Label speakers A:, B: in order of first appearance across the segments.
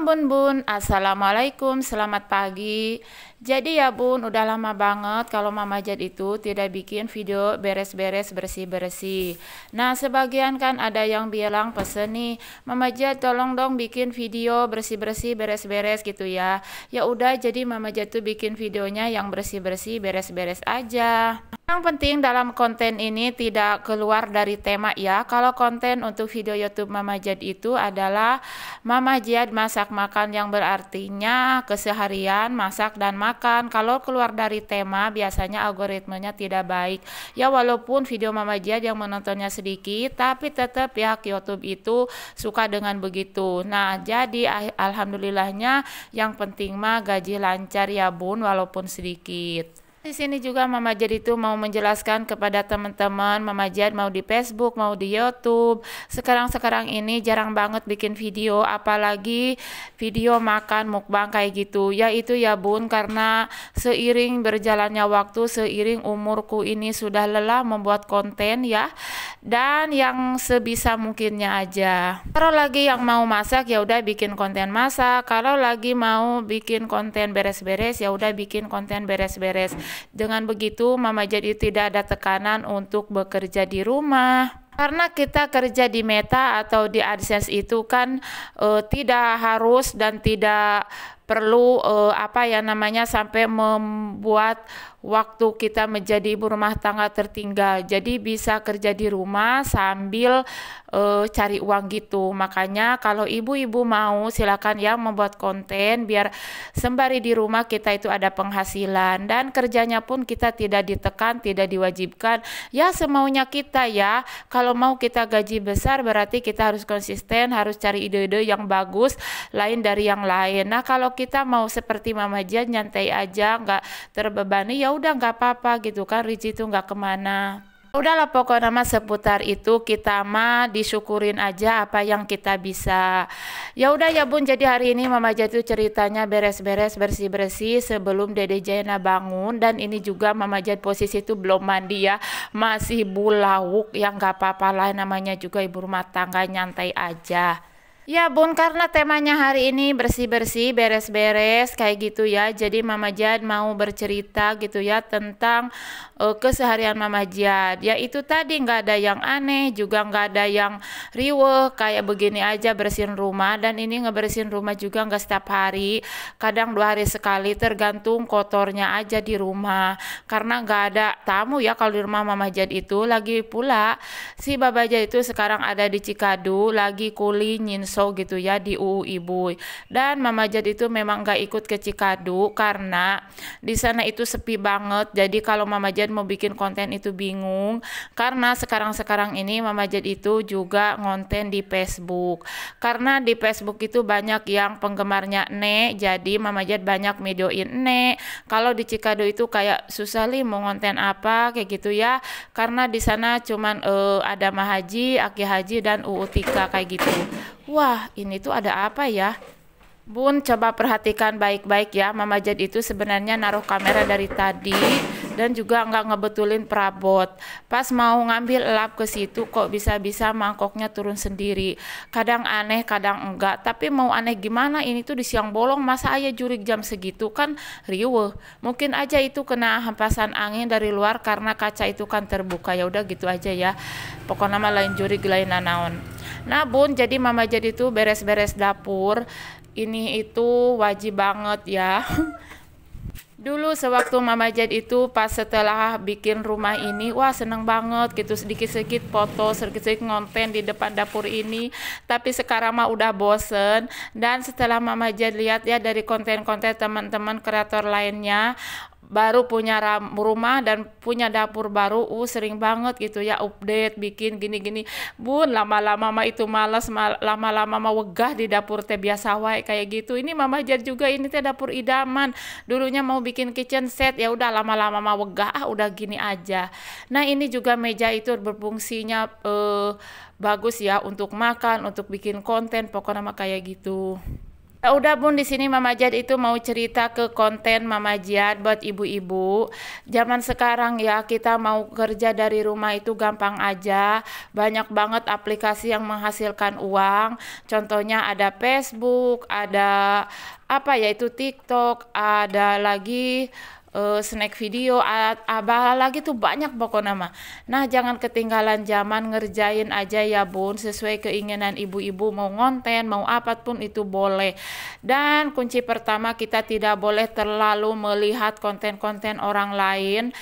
A: bun bun, assalamualaikum, selamat pagi. Jadi ya bun, udah lama banget kalau Mama Jad itu tidak bikin video beres-beres bersih-bersih. Nah sebagian kan ada yang bilang pesen nih, Mama Jad tolong dong bikin video bersih-bersih beres-beres gitu ya. Ya udah jadi Mama Jad tuh bikin videonya yang bersih-bersih beres-beres aja. Yang penting dalam konten ini tidak keluar dari tema ya. Kalau konten untuk video YouTube Mama Jad itu adalah Mama Jad masak makan yang berartinya keseharian masak dan makan makan. Kalau keluar dari tema, biasanya algoritmenya tidak baik. Ya walaupun video Mama Jia yang menontonnya sedikit, tapi tetap pihak ya, YouTube itu suka dengan begitu. Nah, jadi ah, alhamdulillahnya yang penting mah gaji lancar ya Bun walaupun sedikit. Di sini juga Mama Jad itu mau menjelaskan kepada teman-teman Mama Jad mau di Facebook, mau di YouTube. Sekarang-sekarang ini jarang banget bikin video apalagi video makan mukbang kayak gitu. Ya itu ya Bun karena seiring berjalannya waktu, seiring umurku ini sudah lelah membuat konten ya dan yang sebisa mungkinnya aja. Kalau lagi yang mau masak ya udah bikin konten masak, kalau lagi mau bikin konten beres-beres ya udah bikin konten beres-beres. Dengan begitu mama jadi tidak ada tekanan untuk bekerja di rumah. Karena kita kerja di Meta atau di AdSense itu kan e, tidak harus dan tidak perlu uh, apa ya namanya sampai membuat waktu kita menjadi ibu rumah tangga tertinggal. Jadi bisa kerja di rumah sambil uh, cari uang gitu. Makanya kalau ibu-ibu mau silakan ya membuat konten biar sembari di rumah kita itu ada penghasilan dan kerjanya pun kita tidak ditekan, tidak diwajibkan. Ya semaunya kita ya. Kalau mau kita gaji besar berarti kita harus konsisten, harus cari ide-ide yang bagus lain dari yang lain. Nah, kalau kita mau seperti Mama Jan nyantai aja nggak terbebani ya udah nggak apa-apa gitu kan Rizky tuh nggak kemana ya Udahlah pokoknya mah seputar itu kita mah disyukurin aja apa yang kita bisa. Ya udah ya Bun, jadi hari ini Mama itu ceritanya beres-beres bersih-bersih sebelum Dede Jaina bangun dan ini juga Mama Jat posisi itu belum mandi ya, masih bulawuk yang nggak apa-apa lah namanya juga ibu rumah tangga nyantai aja. Ya Bun, karena temanya hari ini bersih-bersih, beres-beres kayak gitu ya. Jadi Mama Jad mau bercerita gitu ya tentang uh, keseharian Mama Jad. Ya itu tadi nggak ada yang aneh, juga nggak ada yang riwe kayak begini aja bersihin rumah. Dan ini ngebersihin rumah juga nggak setiap hari, kadang dua hari sekali tergantung kotornya aja di rumah. Karena nggak ada tamu ya kalau di rumah Mama Jad itu. Lagi pula si Baba Jad itu sekarang ada di Cikadu, lagi kulinyin Mengsau gitu ya di UU Ibu. Dan Mama Jad itu memang nggak ikut ke Cikadu karena di sana itu sepi banget. Jadi kalau Mama Jad mau bikin konten itu bingung karena sekarang-sekarang ini Mama Jad itu juga ngonten di Facebook. Karena di Facebook itu banyak yang penggemarnya Nek, jadi Mama Jad banyak videoin Nek. Kalau di Cikadu itu kayak susah li mau ngonten apa kayak gitu ya. Karena di sana cuman uh, eh, ada Mahaji, Aki Haji dan UU Tika kayak gitu wah ini tuh ada apa ya? Bun, coba perhatikan baik-baik ya. Mama Jad itu sebenarnya naruh kamera dari tadi dan juga nggak ngebetulin perabot. Pas mau ngambil lap ke situ kok bisa-bisa mangkoknya turun sendiri. Kadang aneh, kadang enggak. Tapi mau aneh gimana ini tuh di siang bolong masa aja jurik jam segitu kan riwe. Mungkin aja itu kena hempasan angin dari luar karena kaca itu kan terbuka. Ya udah gitu aja ya. Pokoknya nama lain jurik lain nanaon. Nah bun, jadi mama jadi tuh beres-beres dapur ini itu wajib banget ya Dulu sewaktu Mama Jad itu pas setelah bikin rumah ini, wah seneng banget gitu sedikit-sedikit foto, sedikit-sedikit ngonten di depan dapur ini. Tapi sekarang mah udah bosen. Dan setelah Mama Jad lihat ya dari konten-konten teman-teman kreator lainnya, baru punya rumah dan punya dapur baru uh sering banget gitu ya update bikin gini-gini bun lama-lama mama itu malas lama-lama mama wegah di dapur teh biasa wae kayak gitu ini mama jad juga ini teh dapur idaman dulunya mau bikin kitchen set ya udah lama-lama mama wegah ah udah gini aja nah ini juga meja itu berfungsinya eh, bagus ya untuk makan untuk bikin konten pokoknya mah kayak gitu Eh, udah bun di sini Mama Jad itu mau cerita ke konten Mama Jad buat ibu-ibu. Zaman sekarang ya kita mau kerja dari rumah itu gampang aja. Banyak banget aplikasi yang menghasilkan uang. Contohnya ada Facebook, ada apa ya itu TikTok, ada lagi uh, snack video abah lagi tuh banyak pokoknya mah nah jangan ketinggalan zaman ngerjain aja ya bun sesuai keinginan ibu-ibu mau ngonten mau apapun itu boleh dan kunci pertama kita tidak boleh terlalu melihat konten-konten orang lain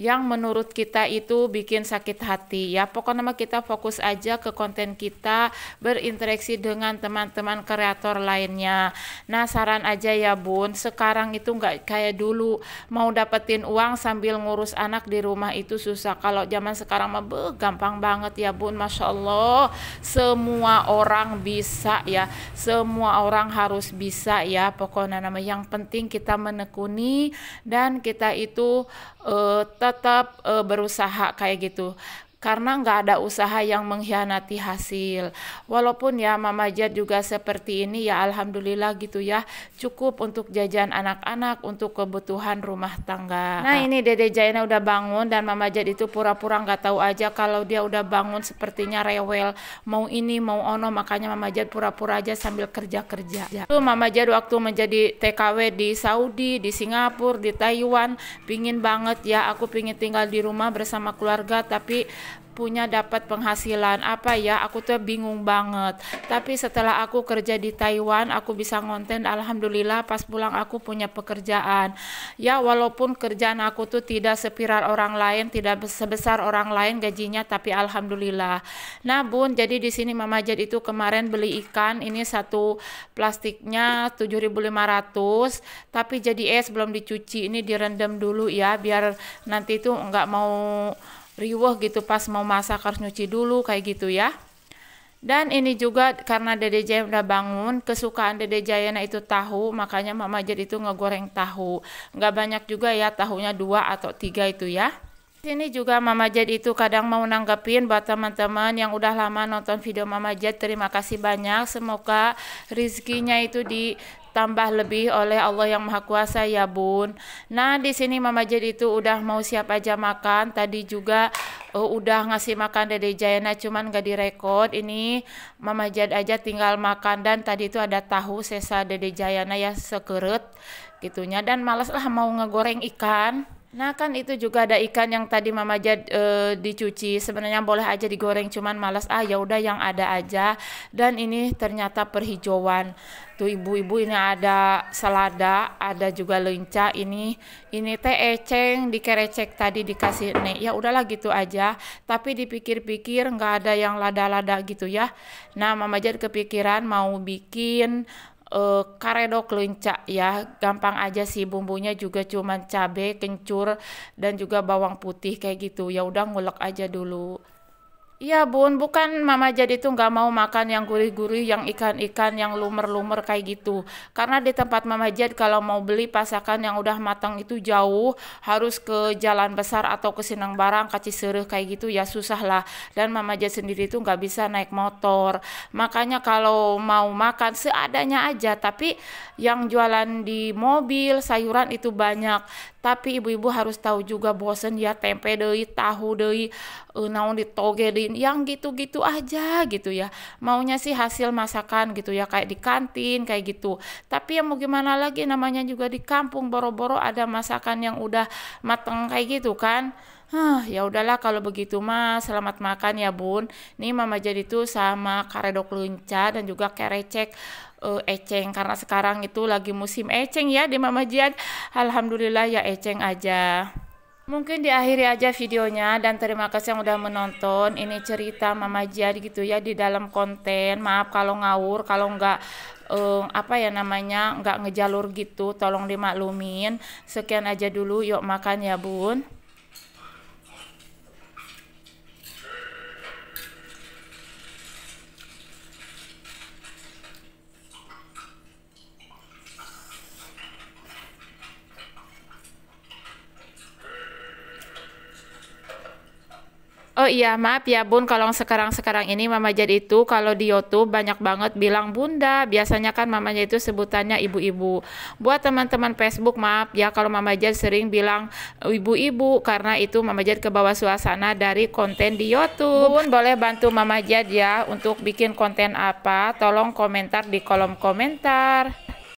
A: yang menurut kita itu bikin sakit hati ya pokoknya kita fokus aja ke konten kita berinteraksi dengan teman-teman kreator lainnya nah saran aja ya bun sekarang itu nggak kayak dulu mau dapetin uang sambil ngurus anak di rumah itu susah kalau zaman sekarang mah gampang banget ya bun masya Allah semua orang bisa ya semua orang harus bisa ya pokoknya nama yang penting kita menekuni dan kita itu uh, tetap uh, berusaha kayak gitu karena nggak ada usaha yang mengkhianati hasil. Walaupun ya Mama Jad juga seperti ini ya alhamdulillah gitu ya cukup untuk jajan anak-anak untuk kebutuhan rumah tangga. Nah ini Dede Jaina udah bangun dan Mama Jad itu pura-pura nggak tahu aja kalau dia udah bangun sepertinya rewel mau ini mau ono makanya Mama Jad pura-pura aja sambil kerja-kerja. Lalu Mama Jad waktu menjadi TKW di Saudi, di Singapura, di Taiwan pingin banget ya aku pingin tinggal di rumah bersama keluarga tapi punya dapat penghasilan apa ya aku tuh bingung banget tapi setelah aku kerja di Taiwan aku bisa ngonten alhamdulillah pas pulang aku punya pekerjaan ya walaupun kerjaan aku tuh tidak sepiral orang lain tidak sebesar orang lain gajinya tapi alhamdulillah nah bun jadi di sini mama jad itu kemarin beli ikan ini satu plastiknya 7500 tapi jadi es belum dicuci ini direndam dulu ya biar nanti itu nggak mau riuh gitu pas mau masak harus nyuci dulu kayak gitu ya. Dan ini juga karena Dede Jaya udah bangun, kesukaan Dede Jayana itu tahu, makanya Mama jadi itu ngegoreng tahu. Nggak banyak juga ya, tahunya dua atau tiga itu ya. Sini juga Mama Jad itu kadang mau nanggapin buat teman-teman yang udah lama nonton video Mama Jad. Terima kasih banyak. Semoga rizkinya itu ditambah lebih oleh Allah yang Maha Kuasa ya Bun. Nah di sini Mama Jad itu udah mau siap aja makan. Tadi juga uh, udah ngasih makan Dede Jayana cuman gak direkod. Ini Mama Jad aja tinggal makan dan tadi itu ada tahu sesa Dede Jayana ya sekeret gitunya dan malas lah mau ngegoreng ikan. Nah kan itu juga ada ikan yang tadi mama jad, e, dicuci sebenarnya boleh aja digoreng cuman malas ah ya udah yang ada aja dan ini ternyata perhijauan tuh ibu-ibu ini ada selada ada juga lenca ini ini teh eceng dikerecek tadi dikasih nek ya udahlah gitu aja tapi dipikir-pikir nggak ada yang lada-lada gitu ya nah mama jad kepikiran mau bikin uh, karedo keluncak ya gampang aja sih bumbunya juga cuman cabe kencur dan juga bawang putih kayak gitu ya udah ngulek aja dulu Iya bun, bukan mama jadi tuh nggak mau makan yang gurih-gurih, yang ikan-ikan, yang lumer-lumer kayak gitu. Karena di tempat mama jad kalau mau beli pasakan yang udah matang itu jauh, harus ke jalan besar atau ke Sinang Barang, kaci seru kayak gitu ya susah lah. Dan mama jad sendiri tuh nggak bisa naik motor. Makanya kalau mau makan seadanya aja, tapi yang jualan di mobil, sayuran itu banyak. Tapi ibu-ibu harus tahu juga bosen ya tempe dei, tahu dei, uh, naon ditogelin yang gitu-gitu aja gitu ya maunya sih hasil masakan gitu ya kayak di kantin kayak gitu tapi yang mau gimana lagi namanya juga di kampung boro-boro ada masakan yang udah mateng kayak gitu kan Huh, ya udahlah kalau begitu mah selamat makan ya bun. Nih mama jadi tuh sama karedok lunca dan juga kerecek uh, eh, eceng karena sekarang itu lagi musim eceng ya di mama jian. Alhamdulillah ya eceng aja. Mungkin diakhiri aja videonya dan terima kasih yang udah menonton. Ini cerita Mama Jadi gitu ya di dalam konten. Maaf kalau ngawur, kalau nggak um, apa ya namanya nggak ngejalur gitu. Tolong dimaklumin. Sekian aja dulu. Yuk makan ya bun. Oh iya, maaf ya Bun kalau sekarang-sekarang ini Mama Jad itu kalau di YouTube banyak banget bilang Bunda. Biasanya kan mamanya itu sebutannya ibu-ibu. Buat teman-teman Facebook maaf ya kalau Mama Jad sering bilang ibu-ibu karena itu Mama Jad ke bawah suasana dari konten di YouTube. Bun boleh bantu Mama Jad ya untuk bikin konten apa? Tolong komentar di kolom komentar.